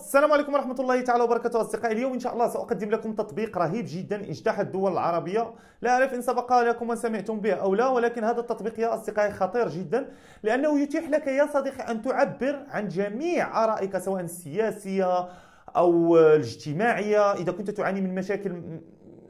السلام عليكم ورحمة الله تعالى وبركاته أصدقائي اليوم إن شاء الله سأقدم لكم تطبيق رهيب جدا اجتاح الدول العربية لا أعرف إن سبق لكم أن سمعتم به أو لا ولكن هذا التطبيق يا أصدقائي خطير جدا لأنه يتيح لك يا صديقي أن تعبر عن جميع آرائك سواء السياسية أو الاجتماعية إذا كنت تعاني من مشاكل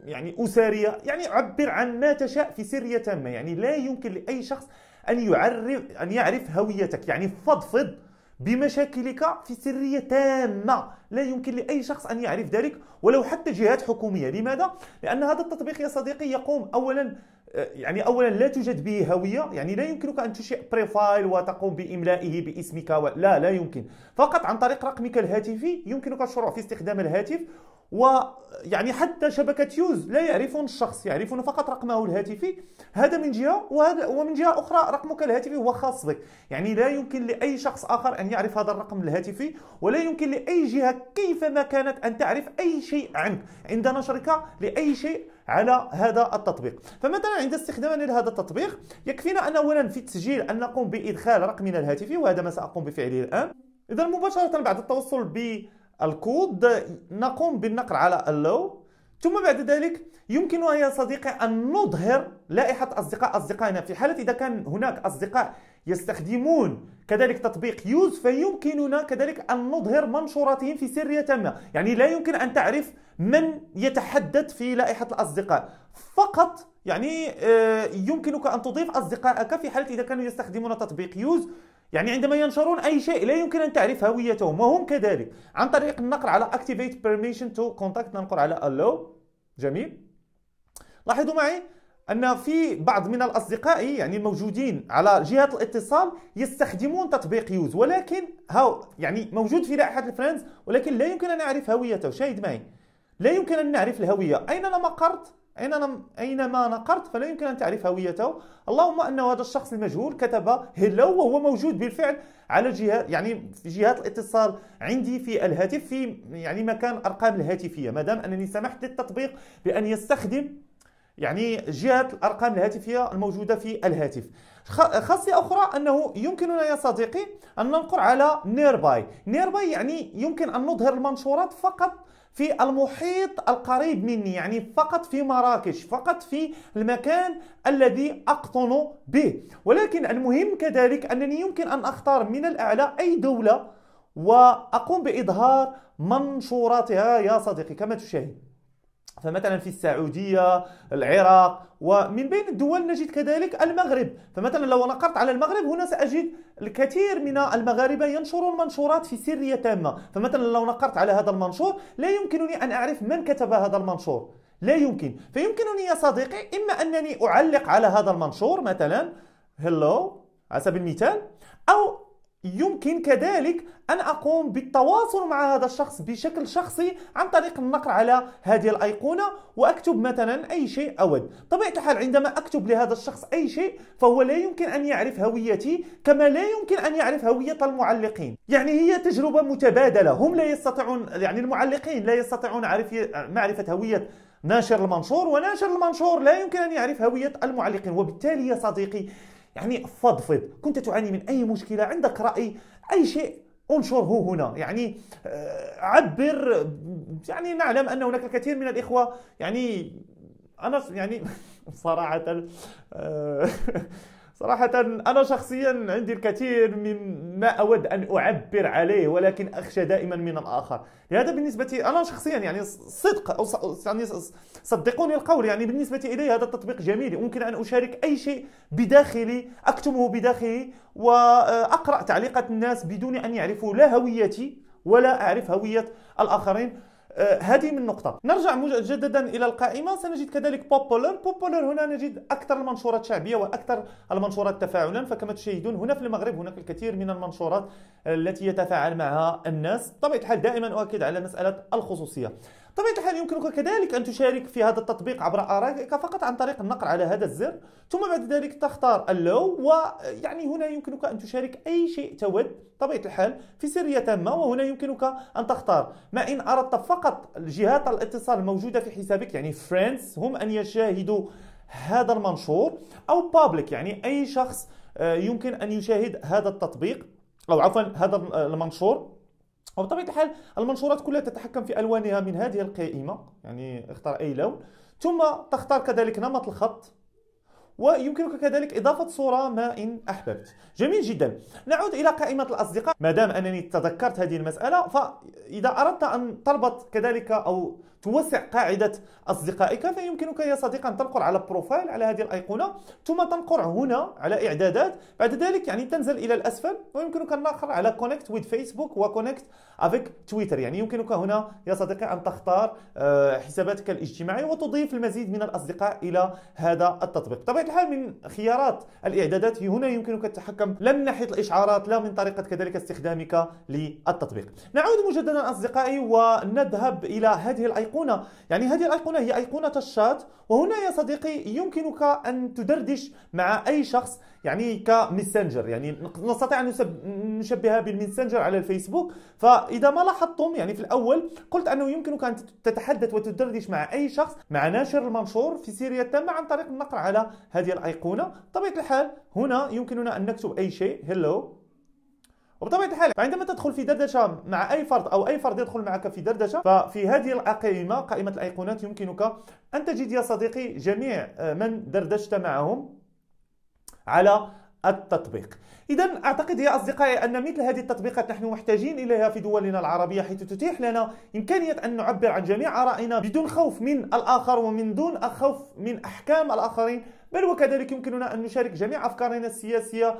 يعني أسرية يعني عبر عن ما تشاء في سرية تامة يعني لا يمكن لأي شخص أن يعرف أن يعرف هويتك يعني فضفض بمشاكلك في سرية تامة لا يمكن لأي شخص أن يعرف ذلك ولو حتى جهات حكومية لماذا؟ لأن هذا التطبيق يا صديقي يقوم أولا يعني اولا لا توجد به هويه يعني لا يمكنك ان تشيء بروفايل وتقوم باملائه باسمك و... لا لا يمكن فقط عن طريق رقمك الهاتفي يمكنك الشروع في استخدام الهاتف ويعني حتى شبكة يوز لا يعرفون الشخص يعرفون فقط رقمه الهاتفي هذا من جهة وهذا ومن جهة أخرى رقمك الهاتفي هو خاص بك يعني لا يمكن لأي شخص آخر أن يعرف هذا الرقم الهاتفي ولا يمكن لأي جهة كيفما كانت أن تعرف أي شيء عنك عند نشرك لأي شيء على هذا التطبيق فمثلا عند استخدامنا لهذا التطبيق يكفينا أن أولا في التسجيل أن نقوم بإدخال رقمنا الهاتفي وهذا ما سأقوم بفعله الآن إذا مباشرة بعد التوصل ب الكود نقوم بالنقر على اللو ثم بعد ذلك يمكننا يا صديقي أن نظهر لائحة أصدقاء أصدقائنا في حالة إذا كان هناك أصدقاء يستخدمون كذلك تطبيق يوز فيمكننا كذلك أن نظهر منشوراتهم في سرية تامة يعني لا يمكن أن تعرف من يتحدث في لائحة الأصدقاء فقط يعني آه، يمكنك أن تضيف أصدقائك في حالة إذا كانوا يستخدمون تطبيق يوز يعني عندما ينشرون أي شيء لا يمكن أن تعرف هويتهم وهم كذلك عن طريق النقر على Activate Permission to Contact ننقر على Allow جميل لاحظوا معي ان في بعض من الاصدقاء يعني الموجودين على جهه الاتصال يستخدمون تطبيق يوز ولكن هاو يعني موجود في لائحه الفريندز ولكن لا يمكن ان اعرف هويته شاهد معي لا يمكن ان نعرف الهويه اين لما قرت أينما نقرت فلا يمكن أن تعرف هويته اللهم أن هذا الشخص المجهول كتب هيلو وهو موجود بالفعل على جهة يعني في جهات الاتصال عندي في الهاتف في يعني مكان أرقام الهاتفية ما دام أنني سمحت للتطبيق بأن يستخدم يعني جهه الارقام الهاتفيه الموجوده في الهاتف خاصيه اخرى انه يمكننا يا صديقي ان ننقر على نيرباي نيرباي يعني يمكن ان نظهر المنشورات فقط في المحيط القريب مني يعني فقط في مراكش فقط في المكان الذي أقطن به ولكن المهم كذلك أنني يمكن أن أختار من الأعلى أي دولة وأقوم بإظهار منشوراتها يا صديقي كما تشاهد فمثلا في السعودية العراق ومن بين الدول نجد كذلك المغرب فمثلا لو نقرت على المغرب هنا سأجد الكثير من المغاربة ينشرون منشورات في سرية تامة فمثلا لو نقرت على هذا المنشور لا يمكنني أن أعرف من كتب هذا المنشور لا يمكن فيمكنني يا صديقي إما أنني أعلق على هذا المنشور مثلا هلو على سبيل المثال أو يمكن كذلك أن أقوم بالتواصل مع هذا الشخص بشكل شخصي عن طريق النقر على هذه الأيقونة وأكتب مثلا أي شيء أود طبيعة الحال عندما أكتب لهذا الشخص أي شيء فهو لا يمكن أن يعرف هويتي كما لا يمكن أن يعرف هوية المعلقين يعني هي تجربة متبادلة هم لا يستطيعون يعني المعلقين لا يستطيعون معرفة هوية ناشر المنشور وناشر المنشور لا يمكن أن يعرف هوية المعلقين وبالتالي يا صديقي يعني فضفض كنت تعاني من أي مشكلة عندك رأي أي شيء انشره هنا يعني آه، عبر يعني نعلم أن هناك الكثير من الإخوة يعني أنا يعني صراحة آه، صراحة أنا شخصيا عندي الكثير مما أود أن أعبر عليه ولكن أخشى دائما من الآخر لهذا بالنسبة أنا شخصيا يعني صدق أو يعني صدقوني القول يعني بالنسبة إلي هذا التطبيق جميل يمكن أن أشارك أي شيء بداخلي أكتمه بداخلي وأقرأ تعليقات الناس بدون أن يعرفوا لا هويتي ولا أعرف هوية الآخرين آه، هذه من نقطة نرجع مجددا إلى القائمة سنجد كذلك بوبولر بوبولر هنا نجد أكثر المنشورات شعبية وأكثر المنشورات تفاعلا فكما تشاهدون هنا في المغرب هناك الكثير من المنشورات التي يتفاعل معها الناس طبعا الحال دائما أؤكد على مسألة الخصوصية طبيعة الحال يمكنك كذلك أن تشارك في هذا التطبيق عبر آرائك فقط عن طريق النقر على هذا الزر ثم بعد ذلك تختار اللو ويعني هنا يمكنك أن تشارك أي شيء تود طبيعة الحال في سرية تامة وهنا يمكنك أن تختار ما إن أردت فقط جهات الاتصال الموجودة في حسابك يعني فريندز هم أن يشاهدوا هذا المنشور أو بابليك يعني أي شخص آه، يمكن أن يشاهد هذا التطبيق أو عفوا هذا المنشور وبطبيعه الحال المنشورات كلها تتحكم في الوانها من هذه القائمه يعني اختار اي لون ثم تختار كذلك نمط الخط ويمكنك كذلك إضافة صورة ما إن أحببت جميل جدا نعود إلى قائمة الأصدقاء ما دام أنني تذكرت هذه المسألة فإذا أردت أن تربط كذلك أو توسع قاعدة أصدقائك فيمكنك يا صديقي أن تنقر على بروفايل على هذه الأيقونة ثم تنقر هنا على إعدادات بعد ذلك يعني تنزل إلى الأسفل ويمكنك النقر على كونكت ويد فيسبوك وكونكت افيك تويتر يعني يمكنك هنا يا صديقي أن تختار آه، حساباتك الاجتماعية وتضيف المزيد من الأصدقاء إلى هذا التطبيق بطبيعة الحال من خيارات الإعدادات هنا يمكنك التحكم لا من ناحية الإشعارات لا من طريقة كذلك استخدامك للتطبيق نعود مجددا أصدقائي ونذهب إلى هذه الأيقونة أيقونة يعني هذه الأيقونة هي أيقونة الشات وهنا يا صديقي يمكنك أن تدردش مع أي شخص يعني كمسنجر يعني نستطيع أن نشبهها بالمسنجر على الفيسبوك فإذا ما لاحظتم يعني في الأول قلت أنه يمكنك أن تتحدث وتدردش مع أي شخص مع ناشر المنشور في سيريا التامة عن طريق النقر على هذه الأيقونة طبيعة الحال هنا يمكننا أن نكتب أي شيء hello وبطبيعه الحال فعندما تدخل في دردشه مع اي فرد او اي فرد يدخل معك في دردشه ففي هذه القائمه قائمه الايقونات يمكنك ان تجد يا صديقي جميع آه، من دردشت معهم على التطبيق اذا اعتقد يا اصدقائي ان مثل هذه التطبيقات نحن محتاجين اليها في دولنا العربيه حيث تتيح لنا امكانيه ان نعبر عن جميع ارائنا بدون خوف من الاخر ومن دون خوف من احكام الاخرين بل وكذلك يمكننا ان نشارك جميع افكارنا السياسيه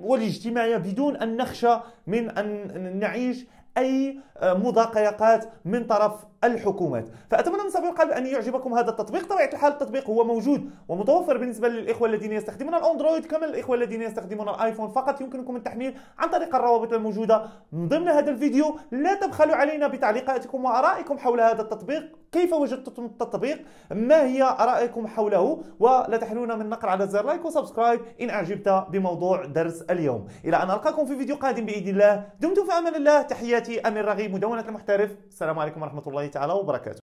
والاجتماعية بدون أن نخشى من أن نعيش أي آه، مضايقات من طرف الحكومات فأتمنى من صفي القلب أن يعجبكم هذا التطبيق طبيعة الحال التطبيق هو موجود ومتوفر بالنسبة للإخوة الذين يستخدمون الأندرويد كما الإخوة الذين يستخدمون الآيفون فقط يمكنكم التحميل عن طريق الروابط الموجودة من ضمن هذا الفيديو لا تبخلوا علينا بتعليقاتكم وآرائكم حول هذا التطبيق كيف وجدتم التطبيق ما هي آرائكم حوله ولا تحنونا من نقر على زر لايك وسبسكرايب إن أعجبت بموضوع درس اليوم إلى أن ألقاكم في فيديو قادم بإذن الله دمتم في أمان الله تحياتي أمير رغيب مدونة المحترف السلام عليكم ورحمة الله تعالى وبركاته